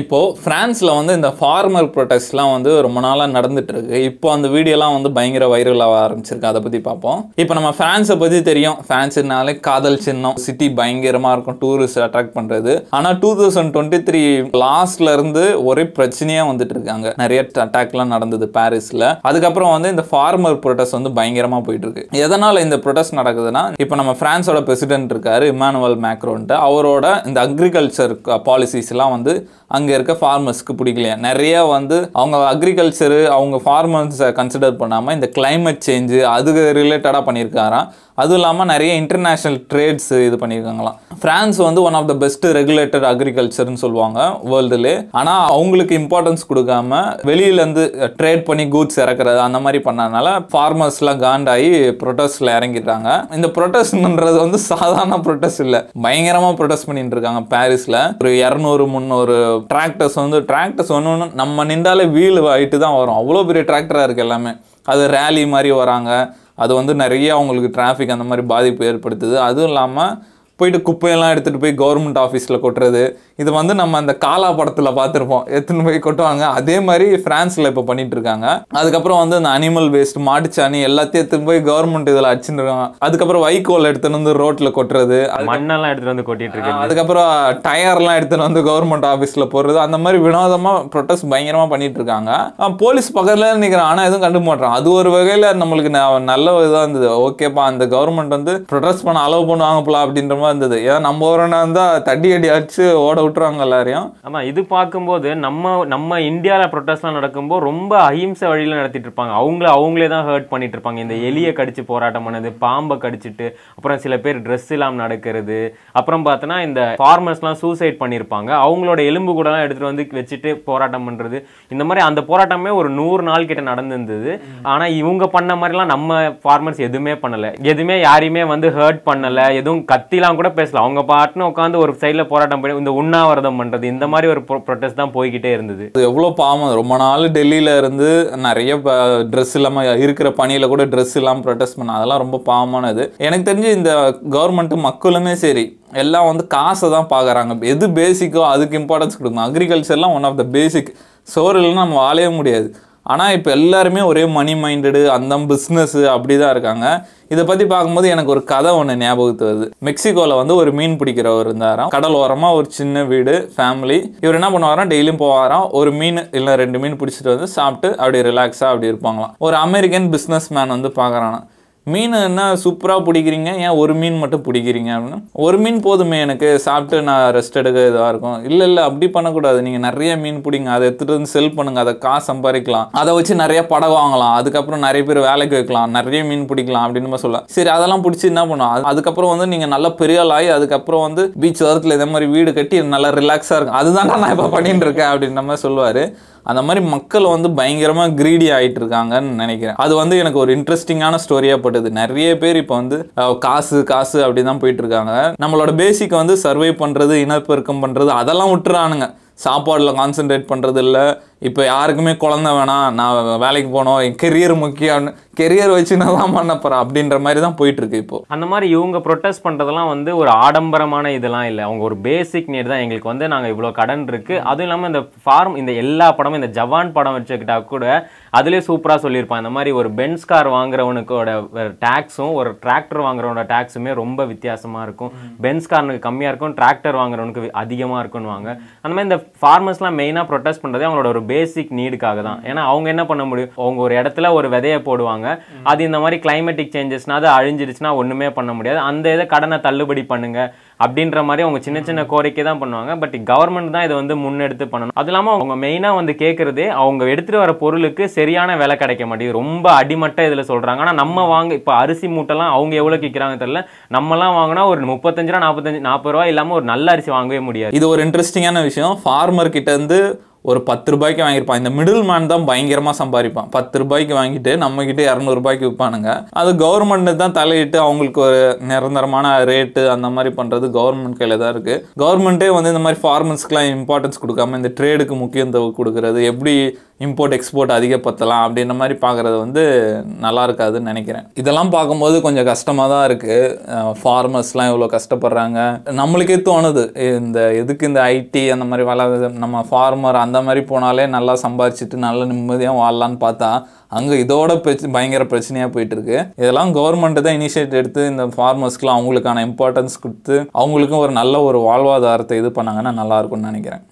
இப்போது ஃப்ரான்ஸில் வந்து இந்த ஃபார்மர் ப்ரொட்டஸ்ட்லாம் வந்து ரொம்ப நாளாக நடந்துகிட்ருக்கு இப்போ அந்த வீடியோலாம் வந்து பயங்கர வைரலாக ஆரம்பிச்சிருக்கு அதை பற்றி பார்ப்போம் இப்போ நம்ம ஃப்ரான்ஸை பற்றி தெரியும் ஃப்ரான்ஸுனாலே காதல் சின்னம் சிட்டி பயங்கரமாக இருக்கும் டூரிஸ்ட் அட்ராக்ட் பண்ணுறது ஆனால் டூ தௌசண்ட் டுவெண்ட்டி த்ரீ லாஸ்ட்லேருந்து ஒரே பிரச்சனையாக வந்துட்டு இருக்காங்க நிறைய அட்டாக்லாம் நடந்தது பாரிஸில் அதுக்கப்புறம் வந்து இந்த ஃபார்மர் ப்ரொடெஸ்ட் வந்து பயங்கரமாக போயிட்டுருக்கு எதனால் இந்த ப்ரொடெஸ்ட் நடக்குதுன்னா இப்போ நம்ம ஃப்ரான்ஸோட பிரசிடென்ட் இருக்கார் இமானுவல் மேக்ரோன்ட்டு அவரோட இந்த அக்ரிகல்ச்சர் பாலிசிஸ்லாம் வந்து அங்கே அங்கே இருக்க ஃபார்மர்ஸ்க்கு பிடிக்கலையா நிறையா வந்து அவங்க அக்ரிகல்ச்சரு அவங்க ஃபார்மர்ஸை கன்சிடர் பண்ணாமல் இந்த கிளைமேட் சேஞ்சு அதுக்கு ரிலேட்டடாக பண்ணியிருக்காராம் அதுவும் இல்லாமல் நிறைய இன்டர்நேஷ்னல் ட்ரேட்ஸ் இது பண்ணியிருக்காங்களாம் ஃப்ரான்ஸ் வந்து one of the best regulated அக்ரிகல்ச்சர்னு சொல்லுவாங்க வேர்ல்டுலே ஆனால் அவங்களுக்கு இம்பார்ட்டன்ஸ் கொடுக்காம வெளியிலேருந்து ட்ரேட் பண்ணி கூட்ஸ் இறக்குறது அந்த மாதிரி பண்ணனால ஃபார்மர்ஸ்லாம் காண்டாகி ப்ரொட்டஸ்டில் இறங்கிட்டாங்க இந்த ப்ரொட்டஸ்ட்ன்றது வந்து சாதாரண ப்ரொட்டஸ்ட் இல்லை பயங்கரமாக ப்ரொடெஸ்ட் பண்ணிட்டு இருக்காங்க பாரிஸில் ஒரு இரநூறு முந்நூறு டிராக்டர்ஸ் வந்து டிராக்டர்ஸ் ஒன்று ஒன்று நம்ம நின்றாலே வீல் ஆகிட்டு தான் வரும் அவ்வளோ பெரிய டிராக்டராக இருக்குது எல்லாமே அது ரேலி மாதிரி வராங்க அது வந்து நிறைய அவங்களுக்கு டிராஃபிக் அந்த மாதிரி பாதிப்பு ஏற்படுத்துது அதுவும் இல்லாமல் போயிட்டு குப்பையெல்லாம் எடுத்துகிட்டு போய் கவர்மெண்ட் ஆஃபீஸில் கொட்டுறது இது வந்து நம்ம அந்த காலா படத்தில் பார்த்துருப்போம் எடுத்துன்னு போய் கொட்டுவாங்க அதே மாதிரி ஃப்ரான்ஸில் இப்போ பண்ணிட்டு இருக்காங்க அதுக்கப்புறம் வந்து அந்த அனிமல் வேஸ்ட் மாட்டுச்சாணி எல்லாத்தையும் எடுத்துன்னு போய் கவர்மெண்ட் இதில் அடிச்சுட்டு இருக்காங்க அதுக்கப்புறம் வைக்கோல் எடுத்துன்னு வந்து ரோட்டில் கொட்டுறது மண்ணெல்லாம் எடுத்துகிட்டு வந்து கொட்டிட்டு அதுக்கப்புறம் டயர்லாம் எடுத்துகிட்டு வந்து கவர்மெண்ட் ஆஃபீஸில் போடுறது அந்த மாதிரி வினோதமாக ப்ரொட்டஸ்ட் பயங்கரமாக பண்ணிட்டு இருக்காங்க போலீஸ் பக்கத்தில் நினைக்கிறேன் ஆனால் எதுவும் கண்டு மாட்டேறான் அது ஒரு வகையில் நம்மளுக்கு நல்ல இதாக இருந்தது ஓகேப்பா அந்த கவர்மெண்ட் வந்து ப்ரொட்டஸ்ட் பண்ண அலோவ் போல அப்படின்ற பயமா இருந்தது ஏன்னா நம்ம ஊரனா இருந்தா தடி அடி அடிச்சு ஓட விட்டுருவாங்க எல்லாரையும் ஆமா இது பார்க்கும்போது நம்ம நம்ம இந்தியாவில் ப்ரொட்டஸ்ட்லாம் நடக்கும்போது ரொம்ப அஹிம்சை வழியில நடத்திட்டு இருப்பாங்க அவங்கள அவங்களே தான் ஹர்ட் பண்ணிட்டு இருப்பாங்க இந்த எலியை கடிச்சு போராட்டம் பண்ணது பாம்பை கடிச்சிட்டு அப்புறம் சில பேர் ட்ரெஸ் இல்லாமல் நடக்கிறது அப்புறம் பார்த்தோன்னா இந்த ஃபார்மர்ஸ்லாம் சூசைட் பண்ணியிருப்பாங்க அவங்களோட எலும்பு கூடலாம் எடுத்துகிட்டு வந்து வச்சுட்டு போராட்டம் பண்ணுறது இந்த மாதிரி அந்த போராட்டமே ஒரு நூறு நாள் கிட்ட நடந்திருந்தது ஆனால் இவங்க பண்ண மாதிரிலாம் நம்ம ஃபார்மர்ஸ் எதுவுமே பண்ணலை எதுவுமே யாரையுமே வந்து ஹர்ட் பண்ணலை எதுவும் கத்திலாம் அதெல்லாம் கூட பேசலாம் அவங்க பாட்டுன்னு உட்காந்து ஒரு சைடில் போராட்டம் பண்ணி இந்த உண்ணாவிரதம் பண்ணுறது இந்த மாதிரி ஒரு ப்ரொட்டஸ்ட் தான் போய்கிட்டே இருந்தது எவ்வளோ பாவம் ரொம்ப நாள் டெல்லியில் இருந்து நிறைய ட்ரெஸ் இல்லாமல் இருக்கிற பணியில் கூட ட்ரெஸ் இல்லாமல் ப்ரொட்டஸ்ட் பண்ண அதெல்லாம் ரொம்ப பாவமானது எனக்கு தெரிஞ்சு இந்த கவர்மெண்ட் மக்களுமே சரி எல்லாம் வந்து காசை தான் பார்க்குறாங்க எது பேசிக்கோ அதுக்கு இம்பார்ட்டன்ஸ் கொடுக்கணும் அக்ரிகல்ச்சர்லாம் ஒன் ஆஃப் த பேசிக் சோறு இல்லைன்னா நம்ம வாழவே முடியாது ஆனால் இப்போ எல்லாருமே ஒரே மணி மைண்டடு அந்த பிஸ்னஸ்ஸு அப்படி தான் இருக்காங்க இதை பற்றி பார்க்கும்போது எனக்கு ஒரு கதை ஒன்று ஞாபகத்து வருது மெக்சிகோவில் வந்து ஒரு மீன் பிடிக்கிறவர் இருந்தாராம் கடல் ஓரமாக ஒரு சின்ன வீடு ஃபேமிலி இவர் என்ன பண்ணுவாராம் டெய்லியும் போவாராம் ஒரு மீன் இல்லை ரெண்டு மீன் பிடிச்சிட்டு வந்து சாப்பிட்டு அப்படி ரிலாக்ஸாக அப்படி இருப்பாங்களாம் ஒரு அமெரிக்கன் பிஸ்னஸ் மேன் வந்து பார்க்குறானா மீன் என்ன சூப்பராக பிடிக்கிறீங்க ஏன் ஒரு மீன் மட்டும் பிடிக்கிறீங்க அப்படின்னா ஒரு மீன் போதுமே எனக்கு சாப்பிட்டு நான் ரெஸ்ட் எடுக்க இதாக இருக்கும் இல்லை இல்லை அப்படி பண்ணக்கூடாது நீங்கள் நிறைய மீன் பிடிங்க அதை எடுத்துகிட்டு வந்து செல் பண்ணுங்கள் அதை காசு சம்பாதிக்கலாம் அதை வச்சு நிறைய படம் வாங்கலாம் அதுக்கப்புறம் நிறைய பேர் வேலைக்கு வைக்கலாம் நிறைய மீன் பிடிக்கலாம் அப்படின்னு சொல்ல சரி அதெல்லாம் பிடிச்சி என்ன பண்ணும் அதுக்கப்புறம் வந்து நீங்கள் நல்லா பெரிய ஆகி அதுக்கப்புறம் வந்து பீச் வரத்தில் இதே மாதிரி வீடு கட்டி நல்லா ரிலாக்ஸாக இருக்கும் அதுதான் நான் இப்போ பண்ணிட்டு இருக்கேன் அப்படின்ற மாதிரி சொல்லுவார் அந்த மாதிரி மக்கள் வந்து பயங்கரமாக க்ரீடி ஆகிட்டு இருக்காங்கன்னு நினைக்கிறேன் அது வந்து எனக்கு ஒரு இன்ட்ரெஸ்டிங்கான ஸ்டோரியாக பட்டது நிறைய பேர் இப்போ வந்து காசு காசு அப்படி தான் போயிட்டு இருக்காங்க நம்மளோட பேசிக் வந்து சர்வை பண்ணுறது இனப்பெருக்கம் பண்ணுறது அதெல்லாம் விட்டுறானுங்க சாப்பாடில் கான்சென்ட்ரேட் பண்ணுறது இல்லை இப்போ யாருக்குமே குழந்த வேணாம் நான் வேலைக்கு போனோம் என் கெரியர் முக்கியம்னு கெரியர் வச்சு நான் தான் பண்ண போகிறேன் அப்படின்ற மாதிரி தான் போயிட்டுருக்கு இப்போ அந்த மாதிரி இவங்க ப்ரொட்டஸ்ட் பண்ணுறதெல்லாம் வந்து ஒரு ஆடம்பரமான இதெல்லாம் இல்லை அவங்க ஒரு பேசிக் நீட் தான் எங்களுக்கு வந்து நாங்கள் இவ்வளோ கடன் இருக்குது அதுவும் இல்லாமல் இந்த ஃபார்ம் இந்த எல்லா படமும் இந்த ஜவான் படம் வச்சுக்கிட்டா கூட அதிலே சூப்பராக சொல்லியிருப்பான் இந்த மாதிரி ஒரு பென்ஸ் கார் வாங்குறவனுக்கோட டேக்ஸும் ஒரு டிராக்டர் வாங்குறவனோட டேக்ஸுமே ரொம்ப வித்தியாசமாக இருக்கும் பென்ஸ் காரனுக்கு கம்மியாக இருக்கும் டிராக்டர் வாங்குறவனுக்கு அதிகமாக இருக்குன்னு வாங்க அந்த மாதிரி இந்த ஃபார்மர்ஸ்லாம் மெயினாக ப்ரொட்டஸ்ட் பண்ணுறதே அவங்களோட ஒரு பேசிக் நீடுக்காக தான் ஏன்னா அவங்க என்ன பண்ண முடியும் அவங்க ஒரு இடத்துல ஒரு விதையை போடுவாங்க அது இந்த மாதிரி கிளைமேட்டிக் சேஞ்சஸ்னா அது அழிஞ்சிருச்சுன்னா ஒன்றுமே பண்ண முடியாது அந்த இதை கடனை தள்ளுபடி பண்ணுங்க அப்படின்ற மாதிரி அவங்க சின்ன சின்ன கோரிக்கை தான் பண்ணுவாங்க பட் கவர்மெண்ட் தான் இதை வந்து முன்னெடுத்து பண்ணணும் அது இல்லாமல் அவங்க மெயினாக வந்து கேட்குறது அவங்க எடுத்துகிட்டு வர பொருளுக்கு சரியான விலை கிடைக்க மாட்டேங்குது ரொம்ப அடிமட்ட இதில் சொல்கிறாங்க ஆனால் நம்ம வாங்க இப்போ அரிசி மூட்டைலாம் அவங்க எவ்வளோ கேட்குறாங்க தெரில நம்மலாம் வாங்கினா ஒரு முப்பத்தஞ்சு ரூபா நாற்பத்தஞ்சு நாற்பது ரூபா இல்லாமல் ஒரு நல்ல அரிசி வாங்கவே முடியாது இது ஒரு இன்ட்ரெஸ்டிங்கான விஷயம் ஃபார்மர் கிட்ட இருந்து ஒரு பத்து ரூபாய்க்கு வாங்கியிருப்பான் இந்த மிடில் மேன் தான் பயங்கரமாக சம்பாதிப்பான் பத்து ரூபாய்க்கு வாங்கிட்டு நம்மக்கிட்ட இரநூறுபாய்க்கு விற்பானுங்க அது கவர்மெண்ட்டு தான் தலையிட்டு அவங்களுக்கு ஒரு நிரந்தரமான ரேட்டு அந்த மாதிரி பண்ணுறது கவர்மெண்ட் கையில் தான் இருக்குது கவர்மெண்ட்டே வந்து இந்த மாதிரி ஃபார்மன்ஸ்க்குலாம் இம்பார்ட்டன்ஸ் கொடுக்காம இந்த ட்ரேடுக்கு முக்கியத்துவம் கொடுக்குறது எப்படி இம்போர்ட் எக்ஸ்போர்ட் அதிகப்படுத்தலாம் அப்படின்ற மாதிரி பார்க்குறது வந்து நல்லா இருக்காதுன்னு நினைக்கிறேன் இதெல்லாம் பார்க்கும்போது கொஞ்சம் கஷ்டமாக தான் இருக்குது ஃபார்மர்ஸ்லாம் இவ்வளோ கஷ்டப்படுறாங்க நம்மளுக்கே தோணுது இந்த எதுக்கு இந்த ஐடி அந்த மாதிரி வள நம்ம ஃபார்மர் அந்த அந்த மாதிரி போனாலே நல்லா சம்பாரிச்சிட்டு நல்லா நிம்மதியாக வாழலான்னு பார்த்தா அங்கே இதோட பிரச்சி பயங்கர பிரச்சனையாக போயிட்டு இருக்கு இதெல்லாம் கவர்மெண்ட்டு தான் இனிஷியேட் எடுத்து இந்த ஃபார்மர்ஸ்க்குலாம் அவங்களுக்கான இம்பார்ட்டன்ஸ் கொடுத்து அவங்களுக்கும் ஒரு நல்ல ஒரு வாழ்வாதாரத்தை இது பண்ணாங்கன்னா நல்லாயிருக்கும்னு நினைக்கிறேன்